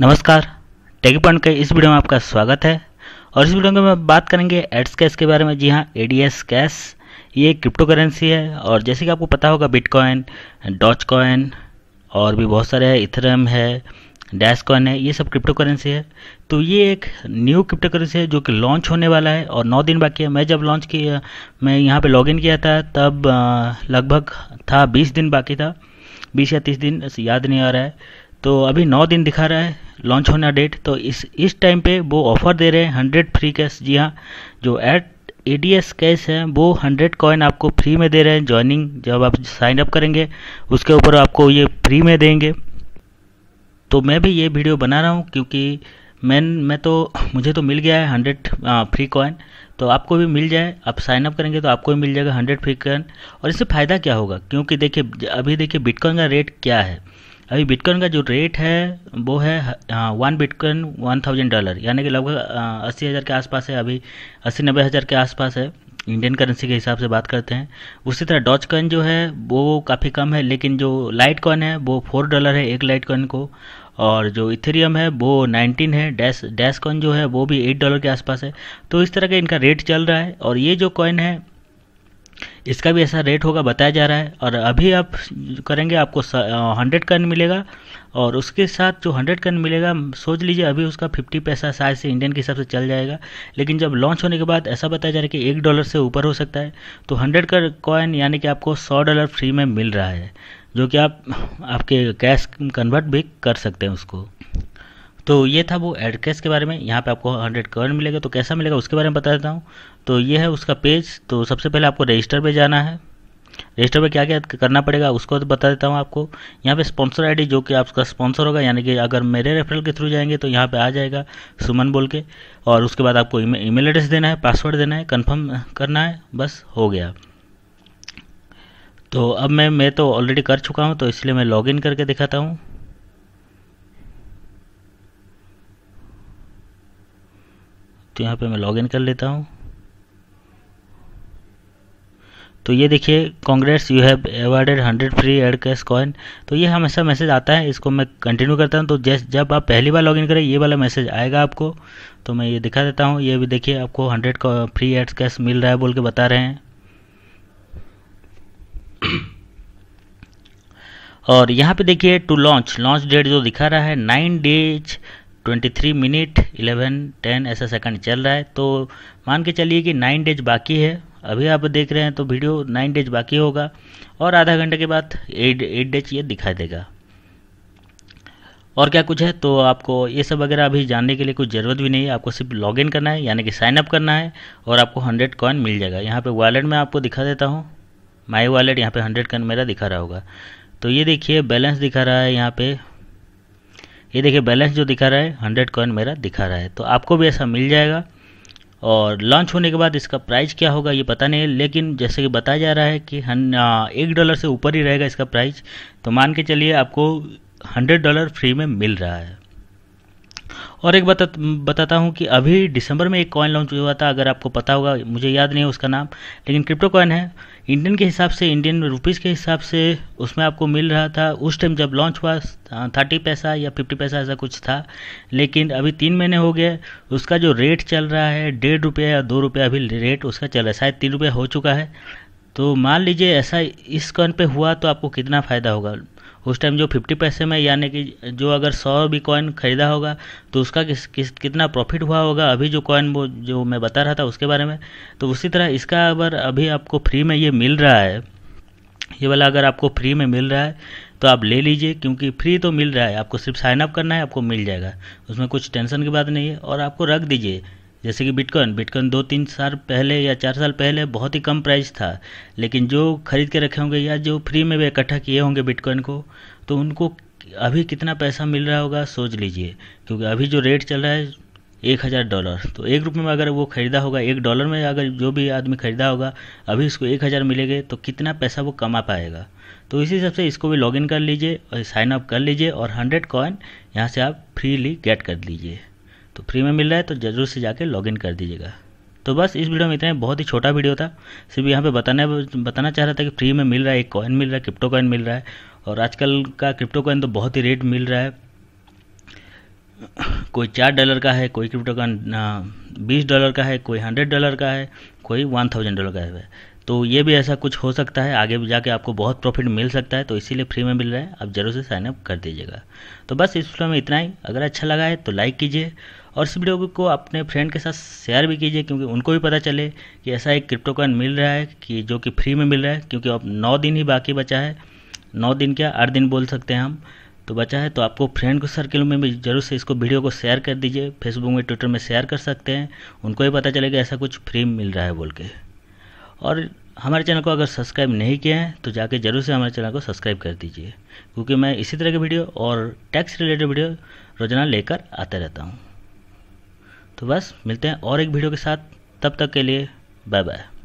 नमस्कार take point के इस वीडियो में आपका स्वागत है और इस वीडियो में हम बात करेंगे एड्स कैश के बारे में जी हाँ ए डी एस कैश ये क्रिप्टो करेंसी है और जैसे कि आपको पता होगा बिटकॉइन डॉच कॉइन और भी बहुत सारे है इथरम है डैश कॉइन है ये सब क्रिप्टो करेंसी है तो ये एक न्यू क्रिप्टो करेंसी है जो कि लॉन्च होने वाला है और नौ दिन बाकी है मैं जब लॉन्च किया मैं यहाँ पर लॉग किया था तब लगभग था बीस दिन बाकी था बीस या तीस दिन याद नहीं आ रहा है तो अभी नौ दिन दिखा रहा है लॉन्च होना डेट तो इस इस टाइम पे वो ऑफर दे रहे हैं हंड्रेड फ्री कैश जी हाँ जो एट ए डी एस कैश है वो हंड्रेड कॉइन आपको फ्री में दे रहे हैं ज्वाइनिंग जब आप साइन अप करेंगे उसके ऊपर आपको ये फ्री में देंगे तो मैं भी ये वीडियो बना रहा हूँ क्योंकि मैं मैं तो मुझे तो मिल गया है हंड्रेड फ्री कॉइन तो आपको भी मिल जाए आप साइन अप करेंगे तो आपको भी मिल जाएगा हंड्रेड फ्री कॉइन और इससे फ़ायदा क्या होगा क्योंकि देखिए अभी देखिए बिटकॉइन का रेट क्या है अभी बिटकॉइन का जो रेट है वो है हाँ one bitcoin one thousand dollar यानी कि लगभग हाँ, अस्सी हज़ार के आसपास है अभी अस्सी नब्बे हज़ार के आसपास है इंडियन करेंसी के हिसाब से बात करते हैं उसी तरह डॉच कॉइन जो है वो काफ़ी कम है लेकिन जो लाइट कॉइन है वो फोर डॉलर है एक लाइट कॉइन को और जो इथेरियम है वो 19 है डैश डैश कॉइन जो है वो भी 8 डॉलर के आसपास है तो इस तरह का इनका रेट चल रहा है और ये जो कॉइन है इसका भी ऐसा रेट होगा बताया जा रहा है और अभी आप करेंगे आपको हंड्रेड कन मिलेगा और उसके साथ जो हंड्रेड कर्न मिलेगा सोच लीजिए अभी उसका फिफ्टी पैसा शायद से इंडियन के हिसाब से चल जाएगा लेकिन जब लॉन्च होने के बाद ऐसा बताया जा रहा है कि एक डॉलर से ऊपर हो सकता है तो हंड्रेड का कॉइन यानी कि आपको सौ डॉलर फ्री में मिल रहा है जो कि आप आपके कैश कन्वर्ट भी कर सकते हैं उसको तो ये था वो एड कैश के बारे में यहाँ पे आपको हंड्रेड कर्न मिलेगा तो कैसा मिलेगा उसके बारे में बता देता हूँ तो ये है उसका पेज तो सबसे पहले आपको रजिस्टर पे जाना है रजिस्टर पे क्या क्या करना पड़ेगा उसको तो बता देता हूँ आपको यहाँ पे स्पॉन्सर आईडी जो कि आपका स्पॉन्सर होगा यानी कि अगर मेरे रेफरल के थ्रू जाएंगे तो यहाँ पे आ जाएगा सुमन बोल के और उसके बाद आपको ईमेल एड्रेस देना है पासवर्ड देना है कंफर्म करना है बस हो गया तो अब मैं मैं तो ऑलरेडी कर चुका हूँ तो इसलिए मैं लॉग करके दिखाता हूँ तो यहाँ पे मैं लॉगिन कर लेता हूँ तो ये देखिए congrats you have awarded hundred free ad cash coin तो ये हमेशा मैसेज आता है इसको मैं कंटिन्यू करता हूँ तो जैस जब आप पहली बार लॉगिन करें ये वाला मैसेज आएगा आपको तो मैं ये दिखा देता हूँ ये भी देखिए आपको हंड्रेड का फ्री एड कैश मिल रहा है बोल के बता रहे हैं और यहाँ पे देखिए टू लॉन्च लॉन्च डेट जो दिखा रहा है नाइन डेज 23 मिनट 11 10 ऐसा सेकंड चल रहा है तो मान के चलिए कि नाइन डेज बाकी है अभी आप देख रहे हैं तो वीडियो नाइन डेज बाकी होगा और आधा घंटे के बाद एट एट डेज ये दिखाई देगा और क्या कुछ है तो आपको ये सब वगैरह अभी जानने के लिए कुछ ज़रूरत भी नहीं है आपको सिर्फ लॉगिन करना है यानी कि साइन अप करना है और आपको हंड्रेड कॉइन मिल जाएगा यहाँ पे वॉलेट में आपको दिखा देता हूँ माई वॉलेट यहाँ पे हंड्रेड कॉइन मेरा दिखा रहा होगा तो ये देखिए बैलेंस दिखा रहा है यहाँ पे ये देखिए बैलेंस जो दिखा रहा है हंड्रेड कॉइन मेरा दिखा रहा है तो आपको भी ऐसा मिल जाएगा और लॉन्च होने के बाद इसका प्राइस क्या होगा ये पता नहीं है लेकिन जैसे कि बताया जा रहा है कि एक डॉलर से ऊपर ही रहेगा इसका प्राइस तो मान के चलिए आपको हंड्रेड डॉलर फ्री में मिल रहा है और एक बता बताता हूँ कि अभी दिसंबर में एक कॉइन लॉन्च हुआ था अगर आपको पता होगा मुझे याद नहीं है उसका नाम लेकिन क्रिप्टो कॉइन है इंडियन के हिसाब से इंडियन रुपीज़ के हिसाब से उसमें आपको मिल रहा था उस टाइम जब लॉन्च हुआ थर्टी पैसा या फिफ्टी पैसा ऐसा कुछ था लेकिन अभी तीन महीने हो गए उसका जो रेट चल रहा है डेढ़ रुपये या दो रुपये अभी रेट उसका चल रहा है शायद तीन रुपये हो चुका है तो मान लीजिए ऐसा इस कॉइन पे हुआ तो आपको कितना फ़ायदा होगा उस टाइम जो फिफ्टी पैसे में यानी कि जो अगर सौ भी कॉइन ख़रीदा होगा तो उसका किस किस कितना प्रॉफिट हुआ होगा अभी जो कॉइन वो जो मैं बता रहा था उसके बारे में तो उसी तरह इसका अगर अभी आपको फ्री में ये मिल रहा है ये वाला अगर आपको फ्री में मिल रहा है तो आप ले लीजिए क्योंकि फ्री तो मिल रहा है आपको सिर्फ साइन अप करना है आपको मिल जाएगा उसमें कुछ टेंशन की बात नहीं है और आपको रख दीजिए जैसे कि बिटकॉइन बिटकॉइन दो तीन साल पहले या चार साल पहले बहुत ही कम प्राइस था लेकिन जो खरीद के रखे होंगे या जो फ्री में भी इकट्ठा किए होंगे बिटकॉइन को तो उनको अभी कितना पैसा मिल रहा होगा सोच लीजिए क्योंकि अभी जो रेट चल रहा है एक हज़ार डॉलर तो एक रुपये में अगर वो ख़रीदा होगा एक डॉलर में अगर जो भी आदमी ख़रीदा होगा अभी उसको एक हज़ार मिलेंगे तो कितना पैसा वो कमा पाएगा तो इसी हिसाब से इसको भी लॉगिन कर लीजिए और साइन अप कर लीजिए और हंड्रेड कॉइन यहाँ से आप फ्रीली गेट कर लीजिए तो फ्री में मिल रहा है तो ज़रूर से जाके लॉग कर दीजिएगा तो बस इस वीडियो में इतना ही बहुत ही छोटा वीडियो था सिर्फ यहाँ पे बताने बताना चाह रहा था कि फ्री में मिल रहा है एक कॉइन मिल रहा है क्रिप्टो कॉइन मिल रहा है और आजकल का क्रिप्टो कॉइन तो बहुत ही रेट मिल रहा है कोई चार डॉलर का है कोई क्रिप्टो कॉइन बीस डॉलर का है कोई हंड्रेड डॉलर का है कोई वन थाउजेंड डॉलर का है तो ये भी ऐसा कुछ हो सकता है आगे भी जाके आपको बहुत प्रॉफिट मिल सकता है तो इसीलिए फ्री में मिल रहा है आप जरूर से साइनअप कर दीजिएगा तो बस इस वीडियो में इतना ही अगर अच्छा लगा है तो लाइक कीजिए और इस वीडियो को अपने फ्रेंड के साथ शेयर भी कीजिए क्योंकि उनको भी पता चले कि ऐसा एक क्रिप्टो कॉइन मिल रहा है कि जो कि फ्री में मिल रहा है क्योंकि अब नौ दिन ही बाकी बचा है नौ दिन क्या आठ दिन बोल सकते हैं हम तो बचा है तो आपको फ्रेंड को सर्किल में भी जरूर से इसको वीडियो को शेयर कर दीजिए फेसबुक में ट्विटर में शेयर कर सकते हैं उनको भी पता चलेगा ऐसा कुछ फ्री मिल रहा है बोल के और हमारे चैनल को अगर सब्सक्राइब नहीं किया है तो जाके जरूर से हमारे चैनल को सब्सक्राइब कर दीजिए क्योंकि मैं इसी तरह के वीडियो और टैक्स रिलेटेड वीडियो रोजाना लेकर आता रहता हूँ तो बस मिलते हैं और एक वीडियो के साथ तब तक के लिए बाय बाय